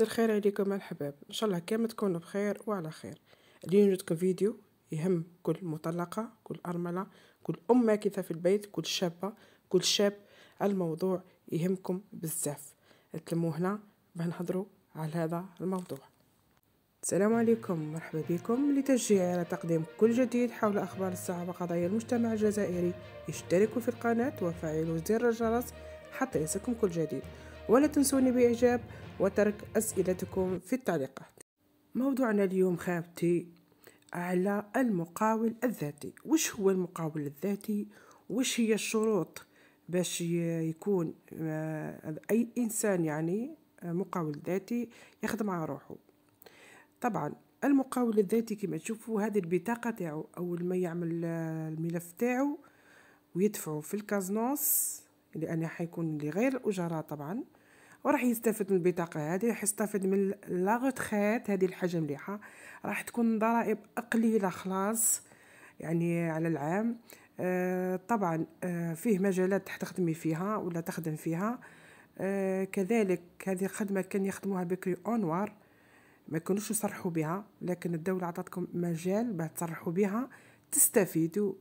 مساء الخير عليكم الحباب ان شاء الله كامل تكونوا بخير وعلى خير اليوم جبتكم فيديو يهم كل مطلقه كل ارمله كل ام ماكثه في البيت كل شابه كل شاب الموضوع يهمكم بزاف تلموا هنا باه نهضروا على هذا الموضوع السلام عليكم مرحبا بكم لتشجيعي على تقديم كل جديد حول أخبار الساعة وقضايا المجتمع الجزائري اشتركوا في القناة وفعلوا زر الجرس حتى يصلكم كل جديد ولا تنسوني بإعجاب وترك أسئلتكم في التعليقات موضوعنا اليوم خابتي على المقاول الذاتي وش هو المقاول الذاتي وش هي الشروط باش يكون آه، أي إنسان يعني آه، مقاول ذاتي يخدم على روحه طبعا المقاول الذاتي كما تشوفوا هذه البطاقة تاعو أول ما يعمل آه، الملف تاعو ويدفعه في الكازنوس لأنه حيكون لغير الأجراء طبعا وراح يستفد من البطاقه هذه راح يستفد من لا روتريت هذه الحاجه مليحه راح تكون ضرائب قليله خلاص يعني على العام آه طبعا آه فيه مجالات تخدمي فيها ولا تخدم فيها آه كذلك هذه الخدمه كان يخدموها بكري اونوار ما كانوش يصرحوا بها لكن الدوله عطاتكم مجال باه تصرحوا بها تستفيدوا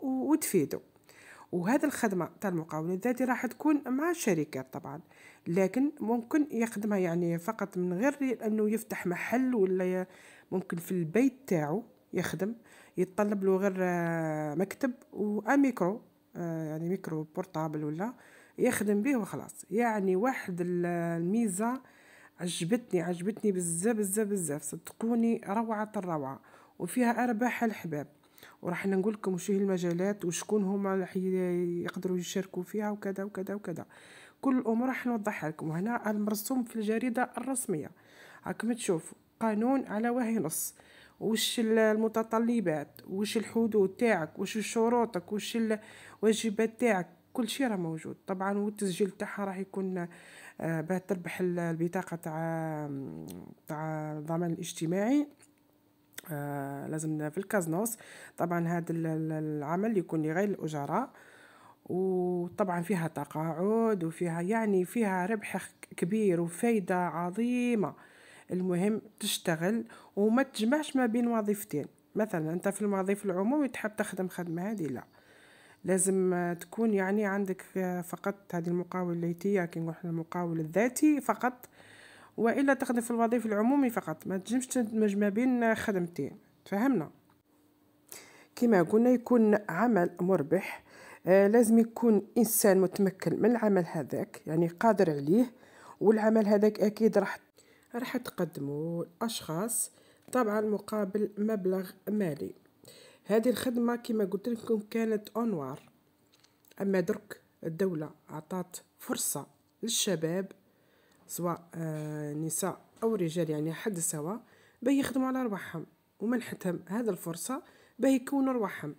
وتفيدوا وهذا الخدمة تاع المقاول الذاتي راح تكون مع الشركات طبعا لكن ممكن يخدمها يعني فقط من غير أنه يفتح محل ولا ممكن في البيت تاعو يخدم يتطلب له غير آه، مكتب وميكرو آه، يعني ميكرو بورتابل ولا يخدم به وخلاص يعني واحد الميزة عجبتني عجبتني بزاف بزاف بزاف صدقوني روعة الروعة وفيها أرباح الحباب وراح نقول لكم وش هي المجالات وشكون هما راح يقدروا يشاركوا فيها وكذا وكذا وكذا كل الامور راح نوضحها لكم هنا المرسوم في الجريده الرسميه راكم تشوفوا قانون على وهي نص وش المتطلبات وش الحدود تاعك وش شروطك وش الواجبات تاعك كل شيء راه موجود طبعا والتسجيل تاعها راح يكون آه، باه تربح البطاقه تاع تاع الضمان الاجتماعي آه، لازم في الكازنوس طبعا هذا العمل يكون لغير الأجراء وطبعا فيها تقاعد وفيها يعني فيها ربح كبير وفايدة عظيمة المهم تشتغل وما تجمعش ما بين وظيفتين مثلا انت في الوظيفة العمومي تحب تخدم خدمة هذه لا لازم تكون يعني عندك فقط هذه المقاول الليتية كي نقول المقاول الذاتي فقط والا تخدم في الوظيفه العمومي فقط ما تجمش تدمج ما بين خدمتين تفهمنا كما قلنا يكون عمل مربح آه لازم يكون انسان متمكن من العمل هذاك يعني قادر عليه والعمل هذاك اكيد راح راح تقدمه الاشخاص طبعا مقابل مبلغ مالي هذه الخدمه كما قلت لكم كانت اونوار اما درك الدوله عطات فرصه للشباب سواء آه، نساء أو رجال يعني حد سواء باه يخدموا على رواحهم ومنحتهم هذا الفرصة باه يكونوا رواحهم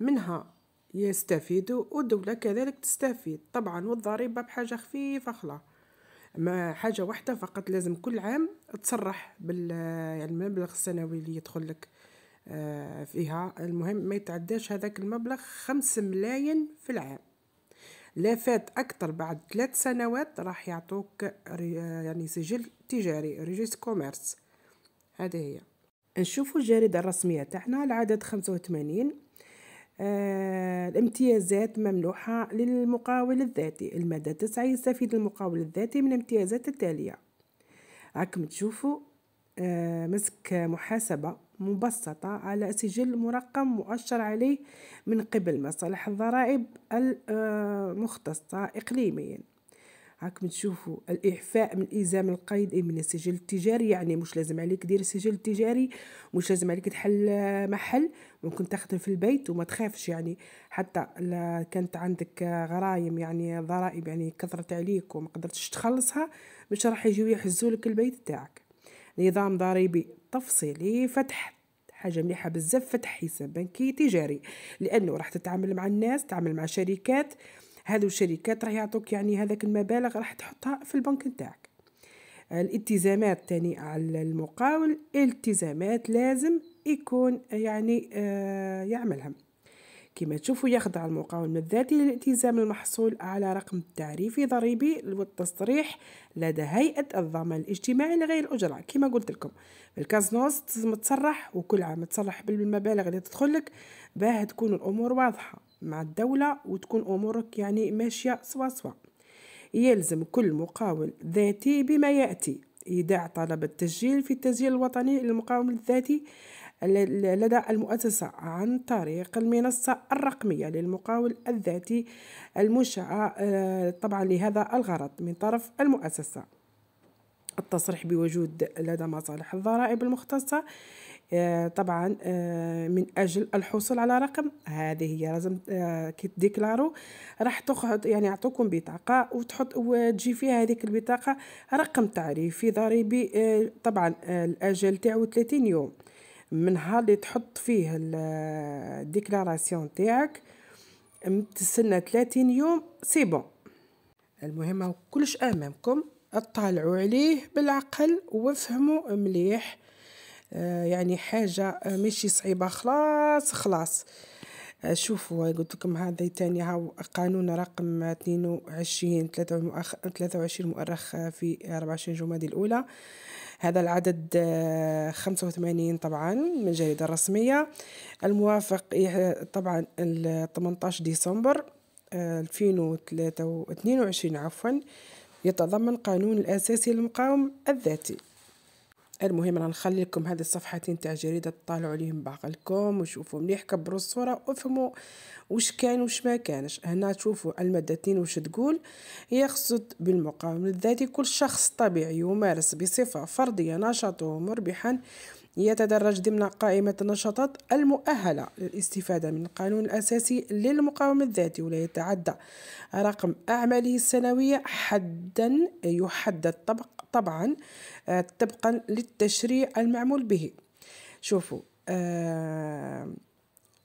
منها يستفيدوا والدولة كذلك تستفيد طبعا والضريبة بحاجة خفيفة خلا ما حاجة واحدة فقط لازم كل عام تصرح بال آه، يعني المبلغ السنوي اللي يدخل لك آه، فيها المهم ما يتعداش هذاك المبلغ خمس ملايين في العام لا فات أكثر بعد ثلاث سنوات راح يعطوك آه، يعني سجل تجاري ريجيس كوميرس هذه هي نشوفوا الجريدة الرسمية تاعنا العدد 85 آه الامتيازات ممنوحة للمقاول الذاتي المادة 9 يستفيد المقاول الذاتي من الامتيازات التالية راكم تشوفوا آه مسك محاسبة مبسطة على سجل مرقم مؤشر عليه من قبل مصالح الضرائب المختصة إقليميا هاكم تشوفوا الإعفاء من الإلزام القيد من السجل التجاري يعني مش لازم عليك دير السجل التجاري مش لازم عليك تحل محل ممكن تخدم في البيت وما تخافش يعني حتى كانت عندك غرايم يعني ضرائب يعني كثرت عليك وما قدرتش تخلصها مش راح يجيو يحزولك البيت تاعك نظام ضريبي تفصيلي فتح حاجة مليحة بزاف فتح حساب بنكي تجاري لأنه راح تتعامل مع الناس تعمل مع شركات هذو الشركات راح يعطوك يعني هذاك المبالغ راح تحطها في البنك نتاعك الالتزامات تاني على المقاول التزامات لازم يكون يعني آه يعملهم كما تشوفوا يخضع المقاوم الذاتي للالتزام المحصول على رقم تعريفي ضريبي والتصريح لدى هيئة الضمان الاجتماعي لغير الأجرة كما قلت لكم الكازنوس لازم تصرح وكل عام تصرح بالمبالغ اللي تدخل لك باه تكون الأمور واضحة مع الدولة وتكون أمورك يعني ماشية سوا سوا يلزم كل مقاول ذاتي بما يأتي إيداع طلب التسجيل في التسجيل الوطني للمقاوم الذاتي لدى المؤسسة عن طريق المنصة الرقمية للمقاول الذاتي المنشأة آه، طبعا لهذا الغرض من طرف المؤسسة التصريح بوجود لدى مصالح الضرائب المختصة آه، طبعا آه، من اجل الحصول على رقم هذه هي لازم ديكلارو راح تاخذ يعني يعطوكم بطاقه وتحط وتجي فيها هذيك البطاقه رقم تعريفي ضريبي طبعا الاجل تاعو 30 يوم من نهار اللي تحط فيه الديكلاراسيون تاعك تستنى 30 يوم سي بون المهم كلش امامكم اطلعوا عليه بالعقل وافهموا مليح آه، يعني حاجه ماشي صعيبه خلاص خلاص آه، شوفوا قلت لكم هذا ثاني هاو قانون رقم 22 23 مؤرخ آه، في 24 جمادي الأولى هذا العدد 85 آه، طبعا من الجريدة الرسمية الموافق طبعا 18 ديسمبر 2022 عفوا يتضمن قانون الأساسي للمقاوم الذاتي المهم انا نخلي لكم هذه الصفحتين تاع جريده تطالعوا عليهم بعقلكم وشوفوا مليح كبروا الصوره وافهموا واش كان واش ما كانش هنا تشوفوا المادتين واش تقول يقصد بالمقاومه الذاتي كل شخص طبيعي يمارس بصفه فرديه نشاطه مربحا يتدرج ضمن قائمة النشاطات المؤهلة للاستفادة من القانون الأساسي للمقاومة الذاتي ولا يتعدى رقم أعماله السنوية حدا يحدد طبق طبعا آه، طبقا للتشريع المعمول به شوفوا آه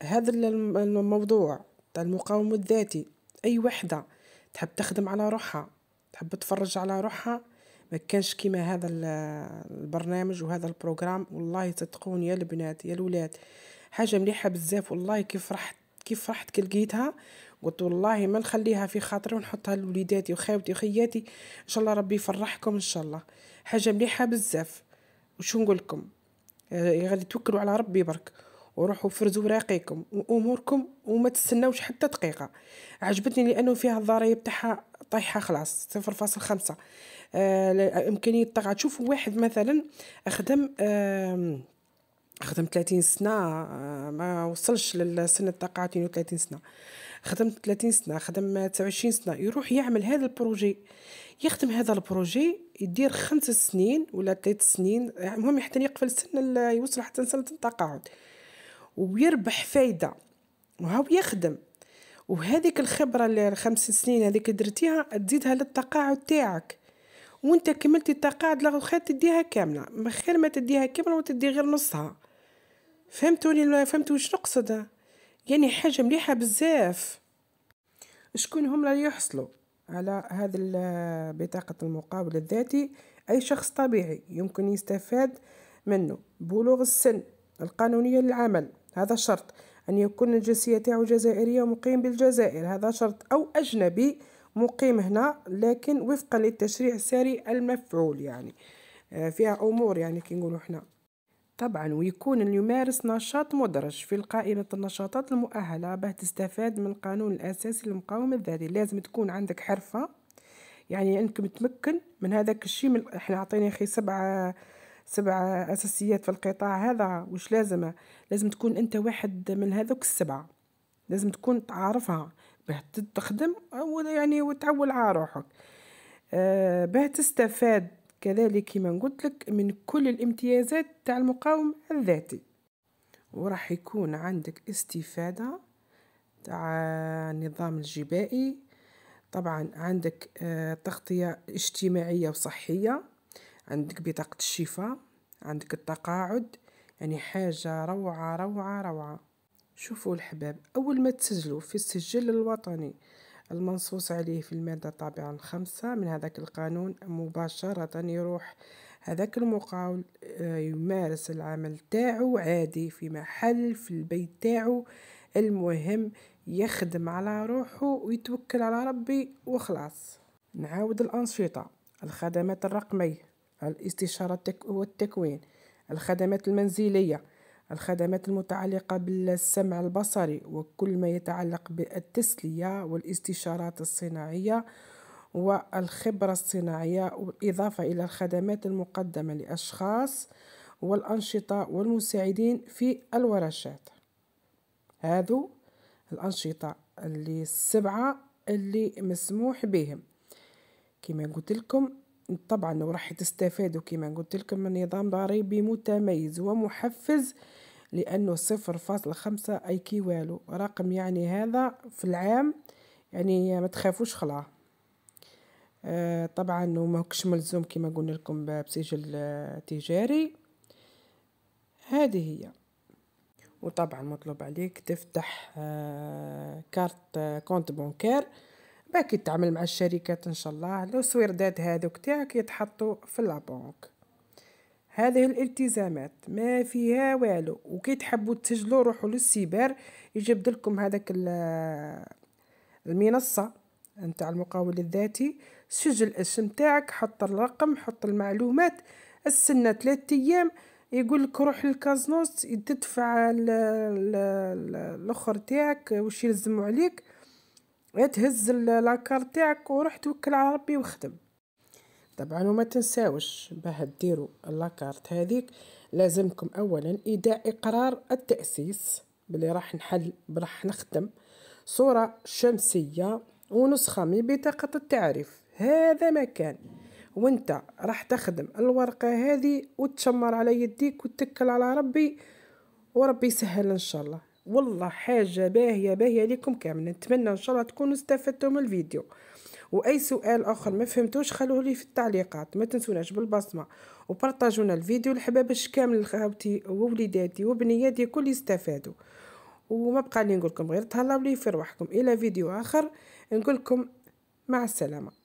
هذا الموضوع تاع المقاوم الذاتي اي وحده تحب تخدم على روحها تحب تفرج على روحها ما كانش كيما هذا البرنامج وهذا البروغرام والله صدقوني يا البنات يا الولاد حاجه مليحه بزاف والله كيف فرحت كيف فرحت كي لقيتها قلت والله ما نخليها في خاطري ونحطها لوليداتي وخاوتي وخياتي ان شاء الله ربي يفرحكم ان شاء الله حاجه مليحه بزاف وشو نقول لكم آه، غادي توكلوا على ربي برك وروحوا فرزوا وراقيكم واموركم وما تستناوش حتى دقيقه عجبتني لانه فيها الضرايب تاعها طيحة خلاص صفر فاصل خمسة آه، آه، امكانيه الطاقه تشوفوا واحد مثلا خدم خدم ثلاثين سنه آه، ما وصلش للسن الطاقه وثلاثين سنه خدم 30 سنه خدم 29 سنه يروح يعمل هذا البروجي يخدم هذا البروجي يدير خمس سنين ولا ثلاث سنين المهم حتى يقفل سن يوصل حتى سنه التقاعد ويربح فايده وهو يخدم وهذيك الخبرة اللي خمس سنين هذيك درتيها تزيدها للتقاعد تاعك وانت كملتي التقاعد لغو خير تديها كاملة خير ما تديها كاملة وتدي غير نصها فهمتوني ولا فهمتوا نقصد يعني حاجة مليحة بزاف شكون هم اللي يحصلوا على هذا بطاقة المقابل الذاتي أي شخص طبيعي يمكن يستفاد منه بلوغ السن القانونية للعمل هذا شرط أن يكون الجنسية تاعو جزائرية ومقيم بالجزائر هذا شرط أو أجنبي مقيم هنا لكن وفقا للتشريع الساري المفعول يعني آه، فيها أمور يعني كي نقولوا حنا طبعا ويكون يمارس نشاط مدرج في قائمة النشاطات المؤهلة باه تستفاد من القانون الأساسي للمقاومة الذاتي لازم تكون عندك حرفة يعني أنك متمكن من هذاك الشيء من احنا عطينا أخي سبعة سبعة أساسيات في القطاع هذا وش لازمة لازم تكون أنت واحد من هذوك السبعة لازم تكون تعرفها باه تخدم يعني وتعول على روحك آه باه تستفاد كذلك كما قلت لك من كل الامتيازات تاع المقاوم الذاتي وراح يكون عندك استفادة تاع النظام الجبائي طبعا عندك آه تغطية اجتماعية وصحية عندك بطاقة الشفاء عندك التقاعد يعني حاجة روعة روعة روعة شوفوا الحباب أول ما تسجلوا في السجل الوطني المنصوص عليه في المادة الطابعة خمسة من هذاك القانون مباشرة يروح هذاك المقاول آه، يمارس العمل تاعو عادي في محل في البيت تاعو المهم يخدم على روحه ويتوكل على ربي وخلاص نعاود الأنشطة الخدمات الرقمية الاستشارة والتكوين الخدمات المنزلية الخدمات المتعلقة بالسمع البصري وكل ما يتعلق بالتسلية والاستشارات الصناعية والخبرة الصناعية بالإضافة إلى الخدمات المقدمة لأشخاص والأنشطة والمساعدين في الورشات هذو الأنشطة اللي السبعة اللي مسموح بهم كما قلت لكم طبعا وراح تستفادوا كما قلت لكم من نظام ضريبي متميز ومحفز لأنه صفر فاصلة خمسة أي كيوالو رقم يعني هذا في العام يعني ما تخافوش خلاص آه طبعا وماكش ملزوم كما قلنا لكم بسجل آه، تجاري هذه هي وطبعا مطلوب عليك تفتح آه كارت آه كونت بونكير باكي تعمل مع الشركات ان شاء الله لو سويردات هذوك تاعك يتحطوا في لابونك هذه الالتزامات ما فيها والو وكي تحبوا تسجلوا روحوا للسيبر يجبد لكم هذاك المنصه نتاع المقاول الذاتي سجل الاسم تاعك حط الرقم حط المعلومات السنه ثلاثة ايام يقول لك روح للكازنوس تدفع الاخر تاعك وش يلزموا عليك تهز لاكار تاعك وروح توكل على ربي وخدم طبعا وما تنساوش باه ديروا لاكارت هذيك لازمكم اولا ايداع اقرار التاسيس بلي راح نحل راح نخدم صوره شمسيه ونسخه من بطاقه التعريف هذا مكان وانت راح تخدم الورقه هذه وتشمر على يديك وتكل على ربي وربي يسهل ان شاء الله والله حاجه باهيه باهيه ليكم كامل نتمنى ان شاء الله تكونوا استفدتوا من الفيديو واي سؤال اخر ما فهمتوش خلوه لي في التعليقات ما تنسوناش بالبصمه وبارطاجونا الفيديو لحبابش كامل خاوتي ووليداتي وبنياتي كل يستفادوا وما بقى لي نقول لكم غير تهلاو لي في روحكم الى فيديو اخر نقول لكم مع السلامه